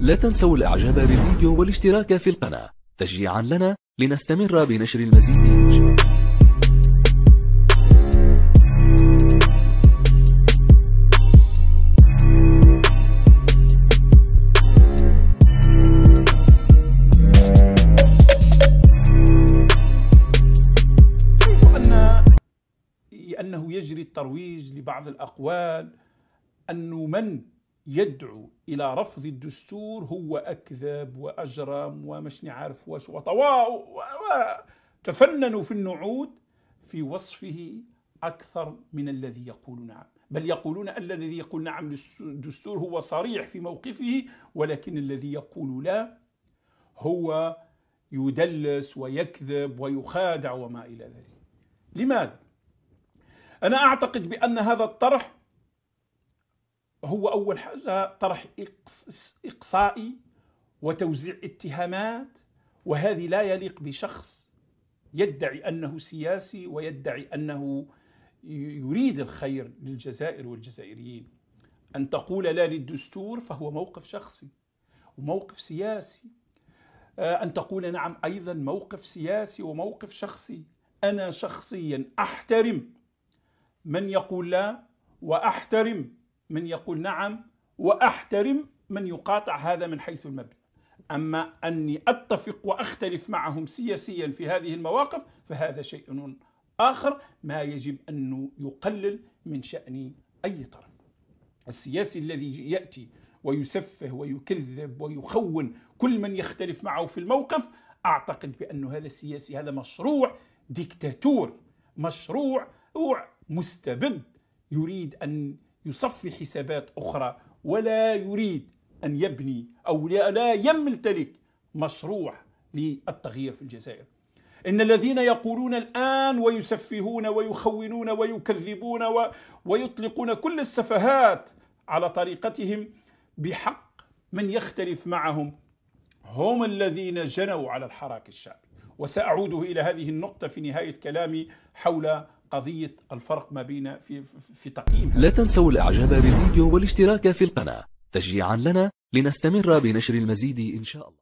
لا تنسوا الاعجاب بالفيديو والاشتراك في القناة تشجيعا لنا لنستمر بنشر المزيد أنه يجري الترويج لبعض الأقوال أنه من يدعو الى رفض الدستور هو اكذب واجرم ومش نعرف واش تفننوا في النعود في وصفه اكثر من الذي يقول نعم بل يقولون أن الذي يقول نعم للدستور هو صريح في موقفه ولكن الذي يقول لا هو يدلس ويكذب ويخادع وما إلى ذلك لماذا؟ أنا أعتقد بأن هذا الطرح هو أول حاجة طرح إقصائي وتوزيع اتهامات وهذه لا يليق بشخص يدعي أنه سياسي ويدعي أنه يريد الخير للجزائر والجزائريين أن تقول لا للدستور فهو موقف شخصي وموقف سياسي آه، أن تقول نعم أيضا موقف سياسي وموقف شخصي أنا شخصيا أحترم من يقول لا وأحترم من يقول نعم واحترم من يقاطع هذا من حيث المبدا اما اني اتفق واختلف معهم سياسيا في هذه المواقف فهذا شيء اخر ما يجب ان يقلل من شان اي طرف السياسي الذي ياتي ويسفه ويكذب ويخون كل من يختلف معه في الموقف اعتقد بان هذا السياسي هذا مشروع ديكتاتور مشروع مستبد يريد ان يصفي حسابات أخرى ولا يريد أن يبني أو لا يمتلك مشروع للتغيير في الجزائر إن الذين يقولون الآن ويسفهون ويخونون ويكذبون و... ويطلقون كل السفهات على طريقتهم بحق من يختلف معهم هم الذين جنوا على الحراك الشعبي وساعود الى هذه النقطه في نهايه كلامي حول قضيه الفرق ما بين في في تقييم لا تنسوا الاعجاب بالفيديو والاشتراك في القناه تشجيعا لنا لنستمر بنشر المزيد ان شاء الله